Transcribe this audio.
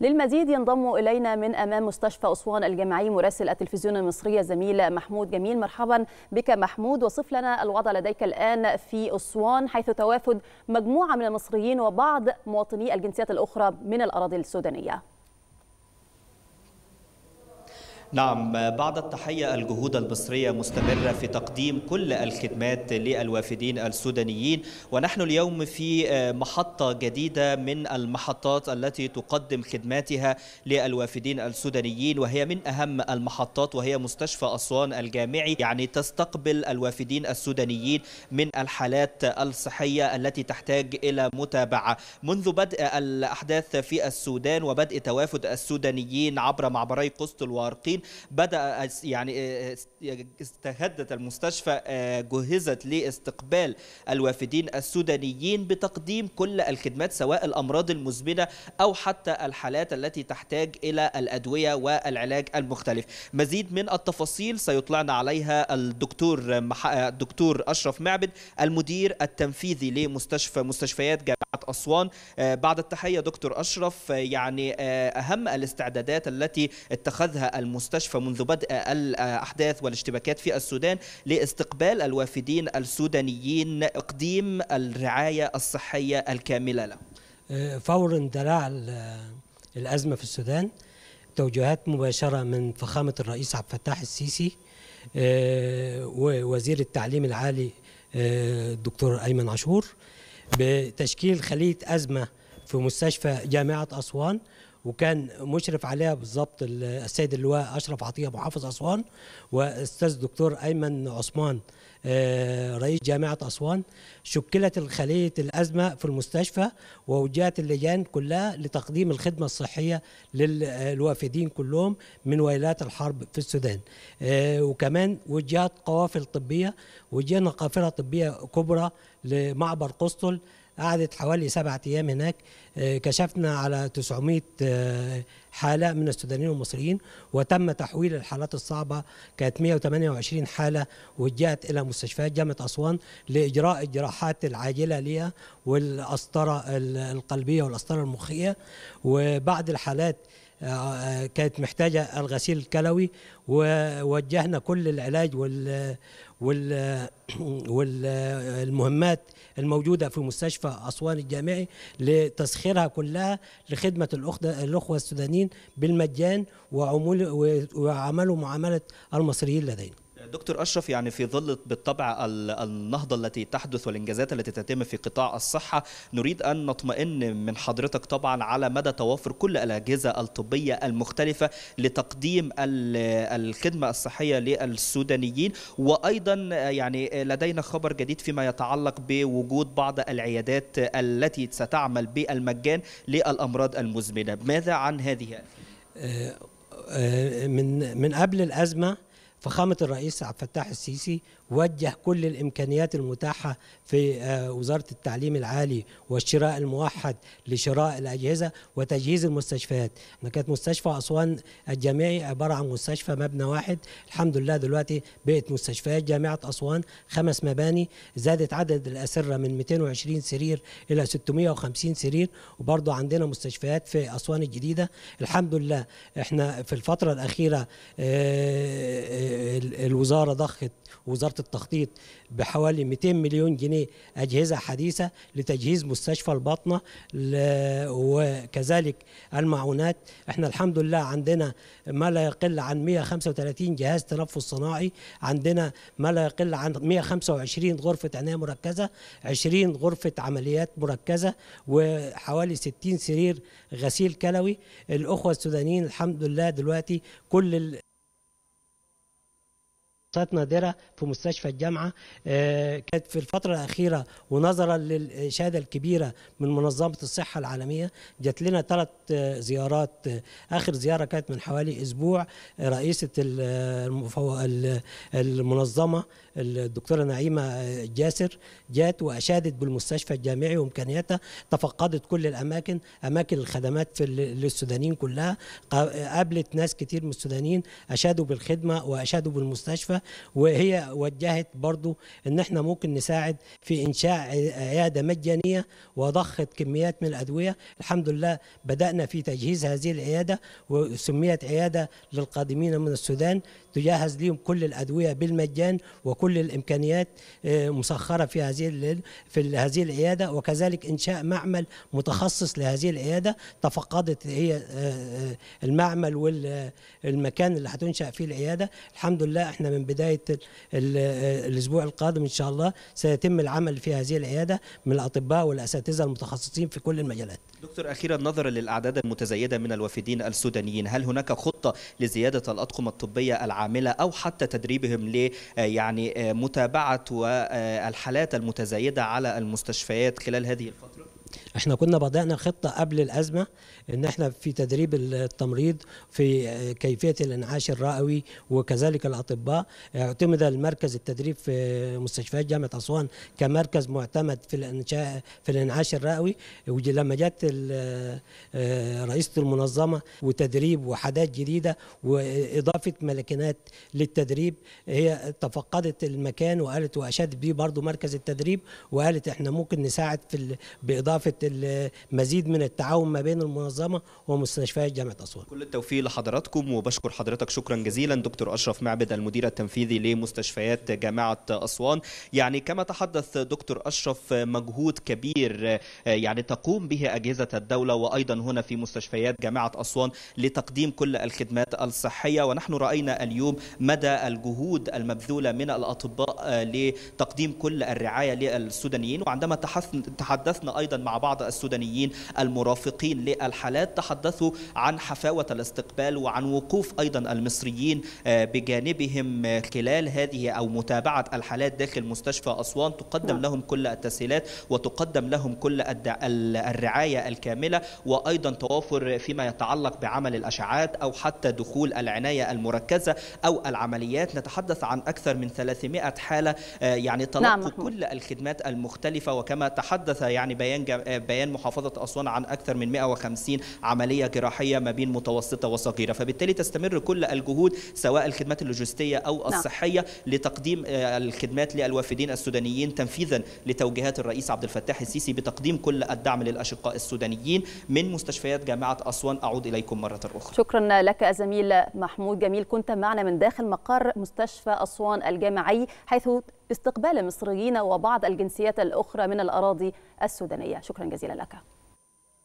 للمزيد ينضم إلينا من أمام مستشفى أسوان الجامعي مراسل التلفزيون المصري زميل محمود جميل مرحبا بك محمود وصف لنا الوضع لديك الآن في أسوان حيث توافد مجموعة من المصريين وبعض مواطني الجنسيات الأخرى من الأراضي السودانية نعم بعد التحية الجهود المصرية مستمرة في تقديم كل الخدمات للوافدين السودانيين ونحن اليوم في آه، محطة جديدة من المحطات التي تقدم خدماتها للوافدين السودانيين وهي من أهم المحطات وهي مستشفى أسوان الجامعي يعني تستقبل الوافدين السودانيين من الحالات الصحية التي تحتاج إلى متابعة منذ بدء الأحداث في السودان وبدء توافد السودانيين عبر معبري قسط الوارقين الرحيم بدأ يعني آه، آه، استهدت المستشفى آه، جهزت لاستقبال الوافدين السودانيين بتقديم كل الخدمات سواء الأمراض المزمنة أو حتى الحالات التي تحتاج إلى الأدوية والعلاج المختلف مزيد من التفاصيل سيطلعنا عليها الدكتور مح... الدكتور أشرف معبد المدير التنفيذي لمستشفى مستشفيات جامعة أسوان بعد التحية دكتور أشرف يعني أهم الاستعدادات التي اتخذها المستشفى المستشفى منذ بدء الأحداث والاشتباكات في السودان لاستقبال الوافدين السودانيين تقديم الرعاية الصحية الكاملة له آه، فور اندلاع الأزمة في السودان توجيهات مباشرة من فخامة الرئيس عبد الفتاح السيسي آه، ووزير التعليم العالي آه، الدكتور أيمن عاشور بتشكيل خلية أزمة في مستشفى جامعة أسوان وكان مشرف عليها بالظبط السيد اللواء اشرف عطيه محافظ اسوان واستاذ دكتور ايمن عثمان آه، رئيس جامعه اسوان شكلت خليه الازمه في المستشفى ووجهت اللجان كلها لتقديم الخدمه الصحيه للوافدين كلهم من ويلات الحرب في السودان آه، وكمان وجهت قوافل طبيه وجهنا قافله طبيه كبرى لمعبر قسطل قعدت حوالي سبعة أيام هناك آه، كشفنا على 900 آه، حالة من السودانيين والمصريين وتم تحويل الحالات الصعبة كانت 128 حالة وجاءت إلى مستشفيات جامعة أسوان لإجراء الجراحات العاجلة ليها والأسطرة القلبية والأسطرة المخية وبعض الحالات آه، كانت محتاجة الغسيل الكلوي ووجهنا كل العلاج وال وال والمهمات الموجودة في مستشفى أسوان الجامعي لتسخيرها كلها لخدمة الأخوة السودانيين بالمجان وعملوا معاملة المصريين لدينا دكتور اشرف يعني في ظل بالطبع النهضه التي تحدث والانجازات التي تتم في قطاع الصحه نريد ان نطمئن من حضرتك طبعا على مدى توافر كل الاجهزه الطبيه المختلفه لتقديم الخدمه الصحيه للسودانيين وايضا يعني لدينا خبر جديد فيما يتعلق بوجود بعض العيادات التي ستعمل بالمجان للامراض المزمنه ماذا عن هذه آه، آه، من من قبل الازمه فخامة الرئيس عبد الفتاح السيسي وجه كل الامكانيات المتاحه في آه، وزاره التعليم العالي والشراء الموحد لشراء الاجهزه وتجهيز المستشفيات، احنا كانت مستشفى اسوان الجامعي عباره عن مستشفى مبنى واحد، الحمد لله دلوقتي بقت مستشفيات جامعه اسوان خمس مباني، زادت عدد الاسره من 220 سرير الى 650 سرير، وبرضه عندنا مستشفيات في اسوان الجديده، الحمد لله احنا في الفتره الاخيره آه، آه، الوزاره ضخت وزاره التخطيط بحوالي 200 مليون جنيه أجهزة حديثة لتجهيز مستشفى الباطنة وكذلك المعونات احنا الحمد لله عندنا ما لا يقل عن 135 جهاز تنفس صناعي عندنا ما لا يقل عن 125 غرفة عناية مركزة 20 غرفة عمليات مركزة وحوالي 60 سرير غسيل كلوي الأخوة السودانيين الحمد لله دلوقتي كل فحوصات نادرة في مستشفى الجامعة آه، كانت في الفترة الأخيرة ونظرا للإشادة الكبيرة من منظمة الصحة العالمية جات لنا ثلاث آه، زيارات آه، آخر زيارة كانت من حوالي أسبوع رئيسة المنظمة الدكتورة نعيمة جاسر جات وأشادت بالمستشفى الجامعي وإمكانياتها تفقدت كل الأماكن أماكن الخدمات في للسودانيين كلها قابلت ناس كتير من السودانيين أشادوا بالخدمة وأشادوا بالمستشفى وهي وجهت برضو ان احنا ممكن نساعد في انشاء عياده مجانيه وضخت كميات من الادويه الحمد لله بدانا في تجهيز هذه العياده وسميت عياده للقادمين من السودان تجهز لهم كل الادويه بالمجان وكل الامكانيات آه، مسخره في هذه في هذه العياده وكذلك انشاء معمل متخصص لهذه العياده تفقدت هي آه، آه، المعمل والمكان اللي هتنشا فيه العياده الحمد لله احنا من بدايه الاسبوع القادم ان شاء الله سيتم العمل في هذه العياده من الاطباء والاساتذه المتخصصين في كل المجالات. دكتور اخيرا نظرا للاعداد المتزايده من الوافدين السودانيين، هل هناك خطه لزياده الاطقم الطبيه العامله او حتى تدريبهم ل يعني متابعه والحالات آه، المتزايده على المستشفيات خلال هذه الفتره؟ احنا كنا بدأنا خطه قبل الازمه ان احنا في تدريب التمريض في كيفيه الانعاش الرئوي وكذلك الاطباء اعتمد المركز التدريب في مستشفيات جامعه اسوان كمركز معتمد في الانشاء في الانعاش الرئوي ولما جت آه، رئيسه المنظمه وتدريب وحدات جديده واضافه ملكنات للتدريب هي تفقدت المكان وقالت واشاد بيه برضه مركز التدريب وقالت احنا ممكن نساعد في باضافه اضافه المزيد من التعاون ما بين المنظمه ومستشفيات جامعه اسوان. كل التوفيق لحضراتكم وبشكر حضرتك شكرا جزيلا دكتور اشرف معبد المدير التنفيذي لمستشفيات جامعه اسوان. يعني كما تحدث دكتور اشرف مجهود كبير آه، يعني تقوم به اجهزه الدوله وايضا هنا في مستشفيات جامعه اسوان لتقديم كل الخدمات الصحيه ونحن راينا اليوم مدى الجهود المبذوله من الاطباء آه، لتقديم كل الرعايه للسودانيين وعندما تحدثنا ايضا مع مع بعض السودانيين المرافقين للحالات تحدثوا عن حفاوة الاستقبال وعن وقوف أيضا المصريين آه، بجانبهم آه، خلال هذه أو متابعة الحالات داخل مستشفى أسوان تقدم نعم. لهم كل التسهيلات وتقدم لهم كل الرعاية الكاملة وأيضا توافر فيما يتعلق بعمل الأشعات أو حتى دخول العناية المركزة أو العمليات نتحدث عن أكثر من 300 حالة آه، يعني نعم، تلقوا نعم كل الخدمات المختلفة وكما تحدث يعني بيان بيان محافظة أسوان عن أكثر من 150 عملية جراحية ما بين متوسطة وصغيرة فبالتالي تستمر كل الجهود سواء الخدمات اللوجستية أو نعم. الصحية لتقديم آه، الخدمات للوافدين السودانيين تنفيذا لتوجيهات الرئيس عبد الفتاح السيسي بتقديم كل الدعم للأشقاء السودانيين من مستشفيات جامعة أسوان أعود إليكم مرة أخرى شكرا لك زميل محمود جميل كنت معنا من داخل مقر مستشفى أسوان الجامعي حيث باستقبال مصريين وبعض الجنسيات الأخرى من الأراضي السودانية شكرا جزيلا لك